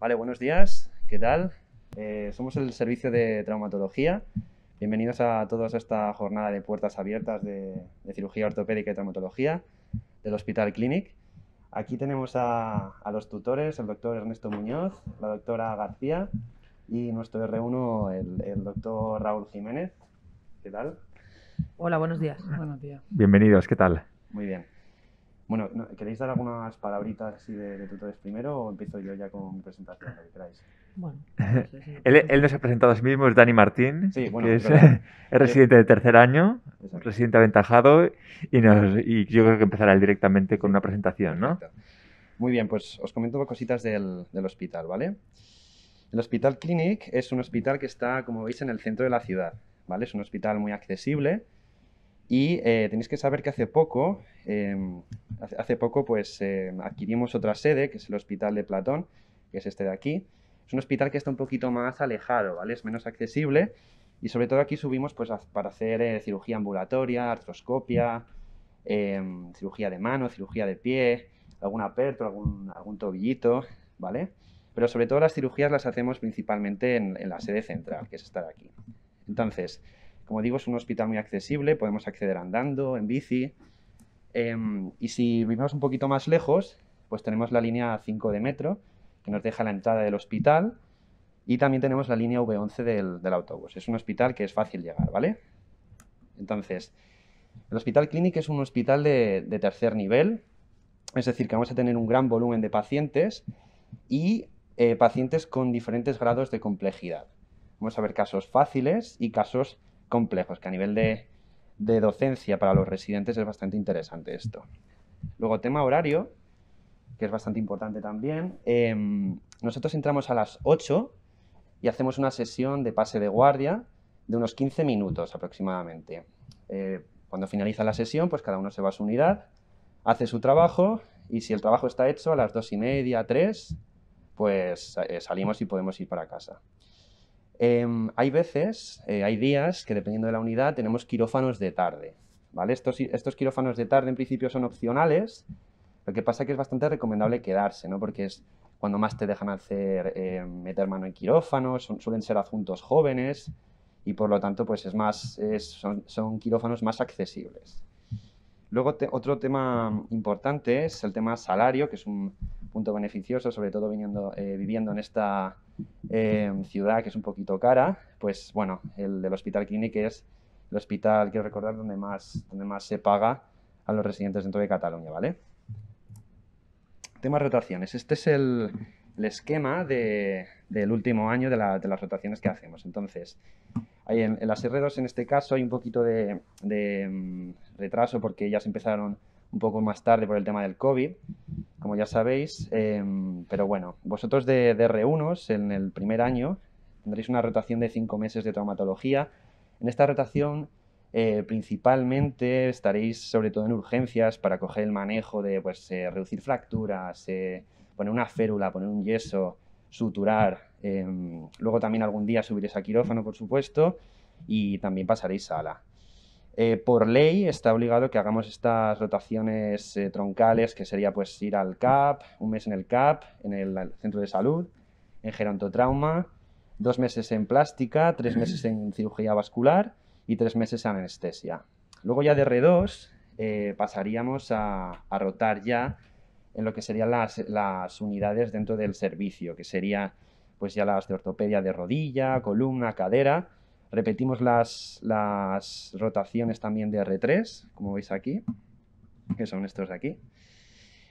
Vale, buenos días, ¿qué tal? Eh, somos el servicio de traumatología. Bienvenidos a todos a esta jornada de puertas abiertas de, cirugía ortopédica y traumatología del Hospital Clinic. Aquí tenemos a, los tutores, el doctor Ernesto Muñoz, la doctora García y nuestro R1, el, el doctor Raúl Jiménez. ¿Qué tal? Hola, buenos días. Buenos días. Bienvenidos, ¿qué tal? Muy bien. Bueno, ¿queréis dar algunas palabritas así de, tutores primero o empiezo yo ya con mi presentación, que Bueno. él, nos ha presentado a sí mismo, es Dani Martín, que es, residente de tercer año, residente aventajado, y, yo creo que empezará él directamente con una presentación, ¿no? Muy bien, pues os comento cositas del, del hospital, ¿vale? El Hospital Clinic es un hospital que está, como veis, en el centro de la ciudad, ¿vale? Es un hospital muy accesible, y eh, tenéis que saber que hace poco, em, hace poco pues em, adquirimos otra sede, que es el Hospital de Platón, que es este de aquí. Es un hospital que está un poquito más alejado, ¿vale? Es menos accesible y sobre todo aquí subimos pues para hacer eh, cirugía ambulatoria, artroscopia, em, cirugía de mano, cirugía de pie, algún aperto, algún, algún tobillito, ¿vale? Pero sobre todo las cirugías las hacemos principalmente en, en la sede central, que es esta de aquí. Entonces, como digo, es un hospital muy accesible, podemos acceder andando, en bici. Em, y si vivimos un poquito más lejos, pues tenemos la línea 5 de metro, que nos deja la entrada del hospital. Y también tenemos la línea V11 del, autobús. Es un hospital que es fácil llegar, ¿vale? Entonces, el Hospital Clinic es un hospital de, tercer nivel, es decir, que vamos a tener un gran volumen de pacientes y eh, pacientes con diferentes grados de complejidad. Vamos a ver casos fáciles y casos complejos, que a nivel de, docencia para los residentes es bastante interesante esto. Luego, tema horario, que es bastante importante también. Em, nosotros entramos a las 8 y hacemos una sesión de pase de guardia de unos 15 minutos aproximadamente. Eh, cuando finaliza la sesión, pues cada uno se va a su unidad, hace su trabajo y si el trabajo está hecho a las dos y media, 3, pues eh, salimos y podemos ir para casa. Em, hay veces, eh, hay días que dependiendo de la unidad tenemos quirófanos de tarde. Estos, quirófanos de tarde en principio son opcionales, lo que pasa es que es bastante recomendable quedarse, porque es cuando más te dejan hacer em, meter mano en quirófanos, suelen ser adjuntos jóvenes y por lo tanto pues es más, son, quirófanos más accesibles. Luego otro tema importante es el tema salario, que es un punto beneficioso, sobre todo eh, viviendo en esta Em, ciudad, que es un poquito cara, pues bueno, el del Hospital Clínic es el hospital, quiero recordar, donde más, donde más se paga a los residentes dentro de Cataluña, ¿vale? Tema rotaciones. Este es el, esquema del último año de, las rotaciones que hacemos. Entonces, hay en, las r en este caso hay un poquito de, mm, retraso porque ya se empezaron un poco más tarde por el tema del COVID, como ya sabéis, em, pero bueno, vosotros de, de R1 en el primer año tendréis una rotación de cinco meses de traumatología. En esta rotación eh, principalmente estaréis sobre todo en urgencias para coger el manejo de pues, eh, reducir fracturas, eh, poner una férula, poner un yeso, suturar. Em, luego también algún día subiréis a quirófano, por supuesto, y también pasaréis sala. Eh, por ley está obligado que hagamos estas rotaciones eh, troncales, que sería pues ir al CAP, un mes en el CAP, en el centro de salud, en gerontotrauma, dos meses en plástica, tres meses en cirugía vascular y tres meses en anestesia. Luego ya de R2 eh, pasaríamos a, rotar ya en lo que serían las, unidades dentro del servicio, que sería pues ya las de ortopedia de rodilla, columna, cadera, Repetimos las, rotaciones también de R3, como veis aquí, que son estos de aquí.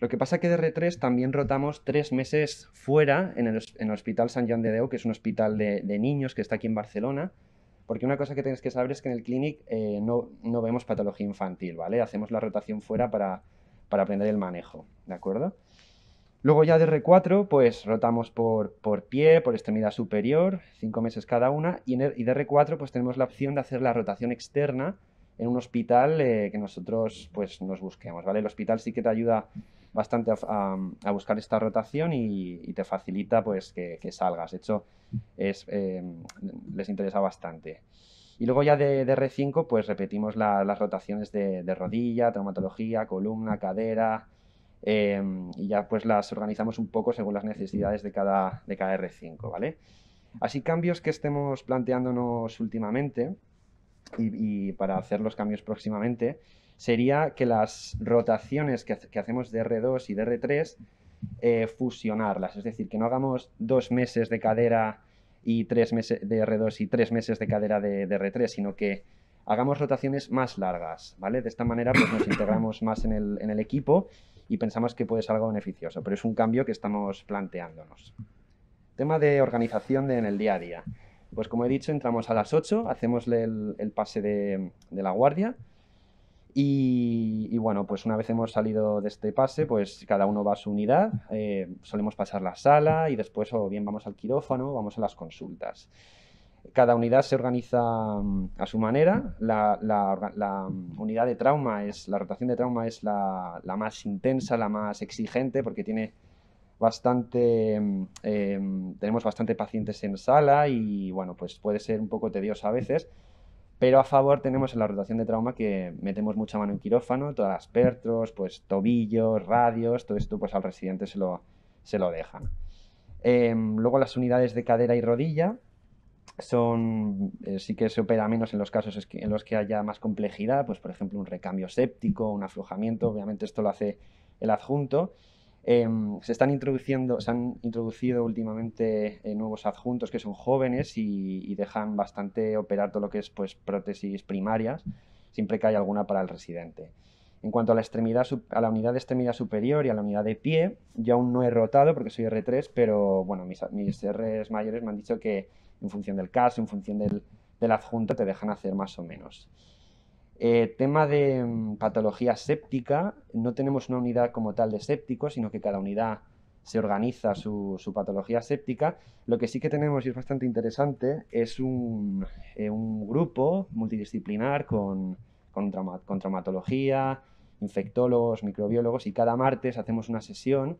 Lo que pasa que de R3 también rotamos tres meses fuera en el, Hospital San Joan de Déu, que es un hospital de, niños que está aquí en Barcelona, porque una cosa que tienes que saber es que en el clinic eh, no, no, vemos patología infantil, ¿vale? Hacemos la rotación fuera para aprender el manejo, ¿de acuerdo? Luego ya de R4, pues rotamos por, pie, por extremidad superior, cinco meses cada una, y, en el, y de R4 pues tenemos la opción de hacer la rotación externa en un hospital eh, que nosotros pues nos busquemos, ¿vale? El hospital sí que te ayuda bastante a, buscar esta rotación y, te facilita pues que, salgas, de hecho eh, les interesa bastante. Y luego ya de, R5 pues repetimos las rotaciones de, de rodilla, traumatología, columna, cadera, Em, y ya pues las organizamos un poco según las necesidades de cada, de cada R5, ¿vale? Así cambios que estemos planteándonos últimamente y, para hacer los cambios próximamente sería que las rotaciones que, hacemos de R2 y de R3 eh, fusionarlas, es decir, que no hagamos dos meses de cadera y tres meses de R2 y tres meses de cadera de, R3, sino que hagamos rotaciones más largas, ¿vale? De esta manera pues, nos integramos más en el, en el equipo y pensamos que puede ser algo beneficioso, pero es un cambio que estamos planteándonos. Tema de organización en el día a día. Pues como he dicho, entramos a las 8, hacemos el, pase de, la guardia y, bueno, pues una vez hemos salido de este pase, pues cada uno va a su unidad, eh, solemos pasar la sala y después o bien vamos al quirófano vamos a las consultas. Cada unidad se organiza mm, a su manera. La, mm, unidad de trauma es, la rotación de trauma es la, más intensa, la más exigente, porque tiene bastante, mm, em, tenemos bastante pacientes en sala y bueno, pues puede ser un poco tedioso a veces. Pero a favor tenemos en la rotación de trauma que metemos mucha mano en quirófano, todas las pertros, pues tobillos, radios, todo esto pues al residente se lo, se dejan. Em, luego las unidades de cadera y rodilla, son eh, sí que se opera menos en los casos en los que haya más complejidad, pues por ejemplo un recambio séptico, un aflojamiento, obviamente esto lo hace el adjunto. Em, se están introduciendo, se han introducido últimamente eh, nuevos adjuntos que son jóvenes y, dejan bastante operar todo lo que es pues, prótesis primarias, siempre que haya alguna para el residente. En cuanto a la, extremidad, a la unidad de extremidad superior y a la unidad de pie, yo aún no he rotado porque soy R3, pero bueno, mis, mis Rs mayores me han dicho que en función del caso, en función del, adjunto, te dejan hacer más o menos. Eh, tema de mm, patología séptica, no tenemos una unidad como tal de sépticos, sino que cada unidad se organiza su, patología séptica. Lo que sí que tenemos, y es bastante interesante, es un, eh, grupo multidisciplinar con, con traumatología, infectólogos, microbiólogos, y cada martes hacemos una sesión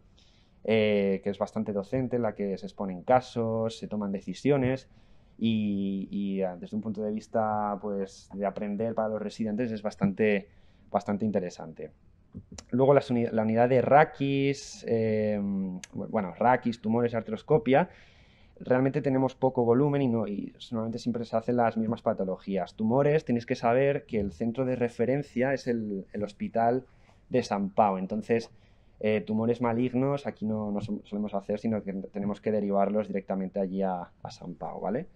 eh, que es bastante docente, en la que se exponen casos, se toman decisiones y, ah, desde un punto de vista pues, de aprender para los residentes es bastante, bastante interesante. Luego la unidad de raquis, em, bueno, raquis, tumores, artroscopia, realmente tenemos poco volumen y, normalmente siempre se hacen las mismas patologías. Tumores, tenéis que saber que el centro de referencia es el, el hospital de San Pau, entonces eh, tumores malignos aquí no, no, solemos hacer, sino que tenemos que derivarlos directamente allí a, San Pau, ¿vale?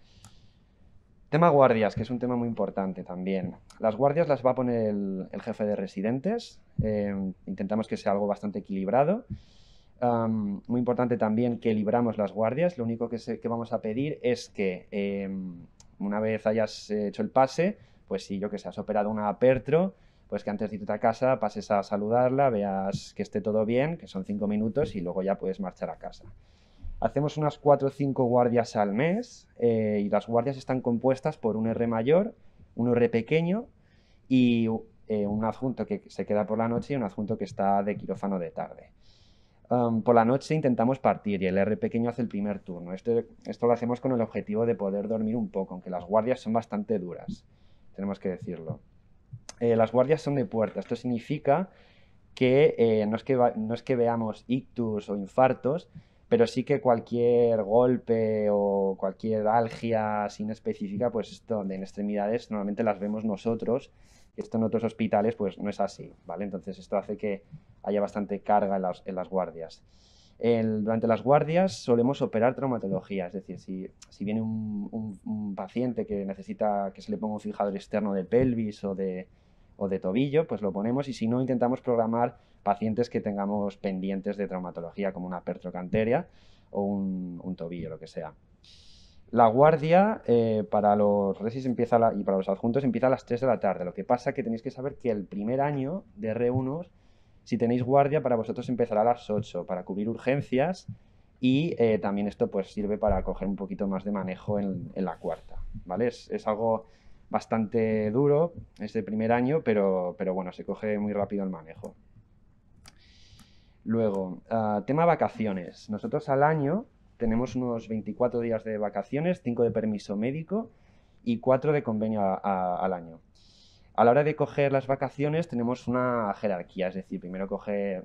Tema guardias, que es un tema muy importante también. Las guardias las va a poner el, jefe de residentes. Eh, intentamos que sea algo bastante equilibrado. muy importante también que libramos las guardias. Lo único que, vamos a pedir es que em, una vez hayas hecho el pase, pues si yo que sé, has operado una apertro, pues que antes de irte a casa pases a saludarla, veas que esté todo bien, que son cinco minutos y luego ya puedes marchar a casa. Hacemos unas cuatro o cinco guardias al mes eh, y las guardias están compuestas por un R mayor, un R pequeño y eh, un adjunto que se queda por la noche y un adjunto que está de quirófano de tarde. Um, por la noche intentamos partir y el R pequeño hace el primer turno. esto lo hacemos con el objetivo de poder dormir un poco, aunque las guardias son bastante duras, tenemos que decirlo. Eh, las guardias son de puerta. Esto significa que, eh, no, es que veamos ictus o infartos, pero sí que cualquier golpe o cualquier algia sin específica, pues esto en extremidades normalmente las vemos nosotros. Esto en otros hospitales pues no es así, ¿vale? Entonces esto hace que haya bastante carga en las guardias durante las guardias solemos operar traumatología, es decir, si, si viene un, paciente que necesita que se le ponga un fijador externo de pelvis o de, o de tobillo, pues lo ponemos y si no, intentamos programar pacientes que tengamos pendientes de traumatología, como una pertrocanteria o un, tobillo, lo que sea. La guardia eh, para los resis empieza y para los adjuntos empieza a las 3 de la tarde. Lo que pasa es que tenéis que saber que el primer año de R1 si tenéis guardia, para vosotros empezará a las 8 para cubrir urgencias y eh, también esto pues sirve para coger un poquito más de manejo en, la cuarta, ¿vale? Es, algo bastante duro este primer año, pero, pero bueno, se coge muy rápido el manejo. Luego, ah, tema vacaciones. Nosotros al año tenemos unos 24 días de vacaciones, 5 de permiso médico y 4 de convenio al año a la hora de coger las vacaciones tenemos una jerarquía, es decir, primero coge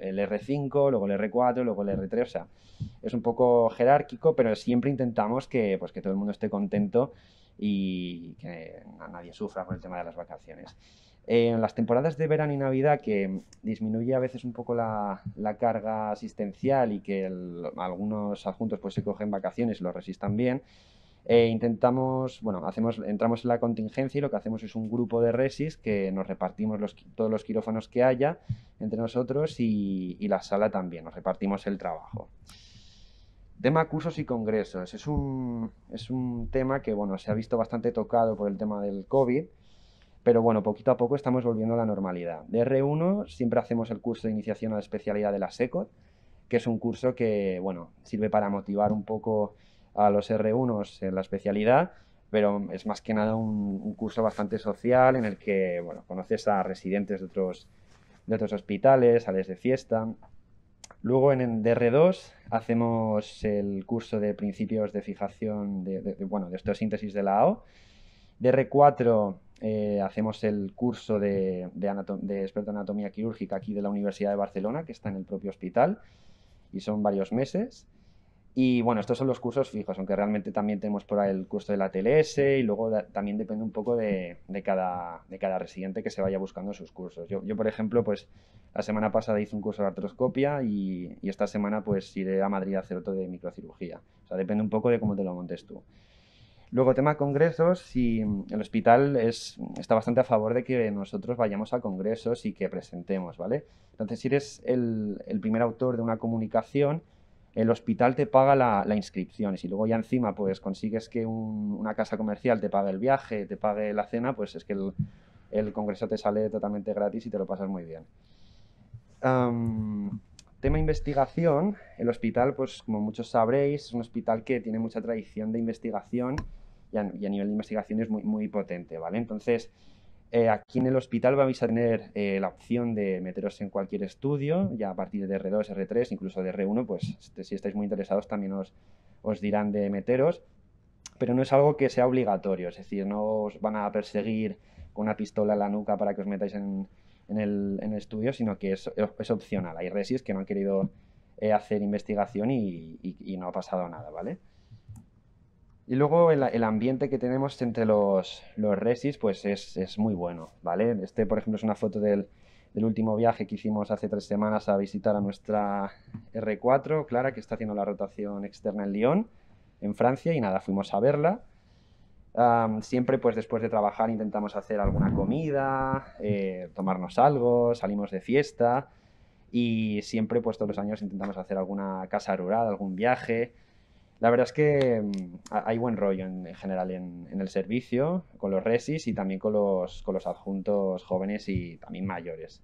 el R5, luego el R4, luego el R3, o sea, es un poco jerárquico, pero siempre intentamos que, pues, que todo el mundo esté contento y que nadie sufra por el tema de las vacaciones. En las temporadas de verano y Navidad, que disminuye a veces un poco la, carga asistencial y que algunos adjuntos pues, se cogen vacaciones y lo resistan bien, eh, intentamos, bueno, hacemos, entramos en la contingencia y lo que hacemos es un grupo de resis que nos repartimos los, todos los quirófanos que haya entre nosotros y, la sala también, nos repartimos el trabajo. Tema cursos y congresos. Es un, es un tema que bueno, se ha visto bastante tocado por el tema del COVID, pero bueno, poquito a poco estamos volviendo a la normalidad. De R1 siempre hacemos el curso de iniciación a la especialidad de la SECOT, que es un curso que bueno, sirve para motivar un poco a los R1 en la especialidad, pero es más que nada un, curso bastante social en el que conoces a residentes de otros, de otros hospitales, sales de fiesta. Luego en, el DR2 hacemos el curso de principios de fijación de, de, de síntesis de la AO. DR4 eh, hacemos el curso de, de, de, experto en anatomía quirúrgica aquí de la Universidad de Barcelona, que está en el propio hospital, y son varios meses. Y bueno, estos son los cursos fijos, aunque realmente también tenemos por ahí el curso de la TLS y luego también depende un poco de, de, cada, residente que se vaya buscando sus cursos. Yo, por ejemplo, pues la semana pasada hice un curso de artroscopia y, y, esta semana pues iré a Madrid a hacer otro de microcirugía. O sea, depende un poco de cómo te lo montes tú. Luego, tema congresos, si mm, el hospital es, está bastante a favor de que nosotros vayamos a congresos y que presentemos, ¿vale? Entonces, si eres el, el primer autor de una comunicación, el hospital te paga la, inscripción y si luego ya encima pues consigues que una casa comercial te pague el viaje, te pague la cena, pues es que el, congreso te sale totalmente gratis y te lo pasas muy bien. tema investigación, el hospital, pues como muchos sabréis, es un hospital que tiene mucha tradición de investigación y a, nivel de investigación es muy, muy potente, ¿vale? Entonces, eh, aquí en el hospital vais a tener eh, la opción de meteros en cualquier estudio, ya a partir de R2, R3, incluso de R1, pues este, si estáis muy interesados también os, dirán de meteros, pero no es algo que sea obligatorio, es decir, no os van a perseguir con una pistola en la nuca para que os metáis en, el, estudio, sino que es, opcional. Hay resis que no han querido eh, hacer investigación y, y, no ha pasado nada, ¿vale? Y luego el, ambiente que tenemos entre los, los resis pues es, es, muy bueno, ¿vale? Este, por ejemplo, es una foto del, del, último viaje que hicimos hace tres semanas a visitar a nuestra R4, Clara, que está haciendo la rotación externa en Lyon, en Francia, y nada, fuimos a verla. siempre, pues después de trabajar, intentamos hacer alguna comida, eh, tomarnos algo, salimos de fiesta, y siempre, pues todos los años intentamos hacer alguna casa rural, algún viaje, la verdad es que mm, hay buen rollo en, general en, el servicio, con los resis y también con los, adjuntos jóvenes y también mayores.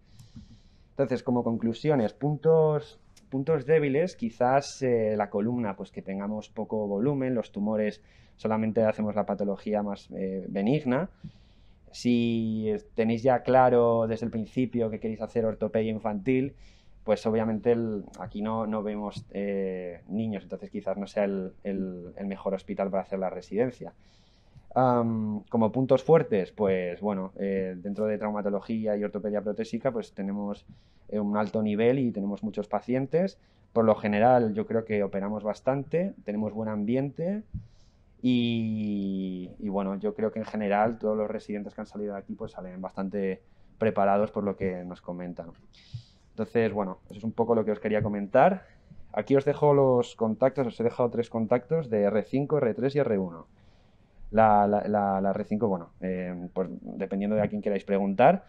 Entonces, como conclusiones, puntos, puntos débiles, quizás eh, la columna, pues que tengamos poco volumen, los tumores solamente hacemos la patología más eh, benigna. Si tenéis ya claro desde el principio que queréis hacer ortopedia infantil, pues obviamente aquí no, no vemos eh, niños, entonces quizás no sea el, el, mejor hospital para hacer la residencia. como puntos fuertes, pues bueno, eh, dentro de traumatología y ortopedia protésica, pues tenemos eh, un alto nivel y tenemos muchos pacientes. Por lo general, yo creo que operamos bastante, tenemos buen ambiente y, y bueno, yo creo que en general todos los residentes que han salido de aquí pues salen bastante preparados por lo que nos comentan. Entonces, bueno, eso es un poco lo que os quería comentar. Aquí os dejo los contactos, os he dejado tres contactos de R5, R3 y R1. La, R5, bueno, eh, pues dependiendo de a quién queráis preguntar.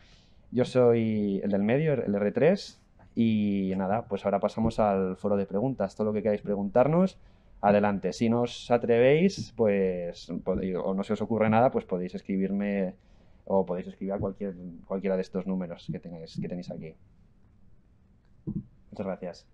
Yo soy el del medio, el R3, y nada, pues ahora pasamos al foro de preguntas. Todo lo que queráis preguntarnos, adelante. Si no os atrevéis, pues, o no se os ocurre nada, pues podéis escribirme o podéis escribir a cualquier, cualquiera de estos números que, que tenéis aquí. Muchas gracias.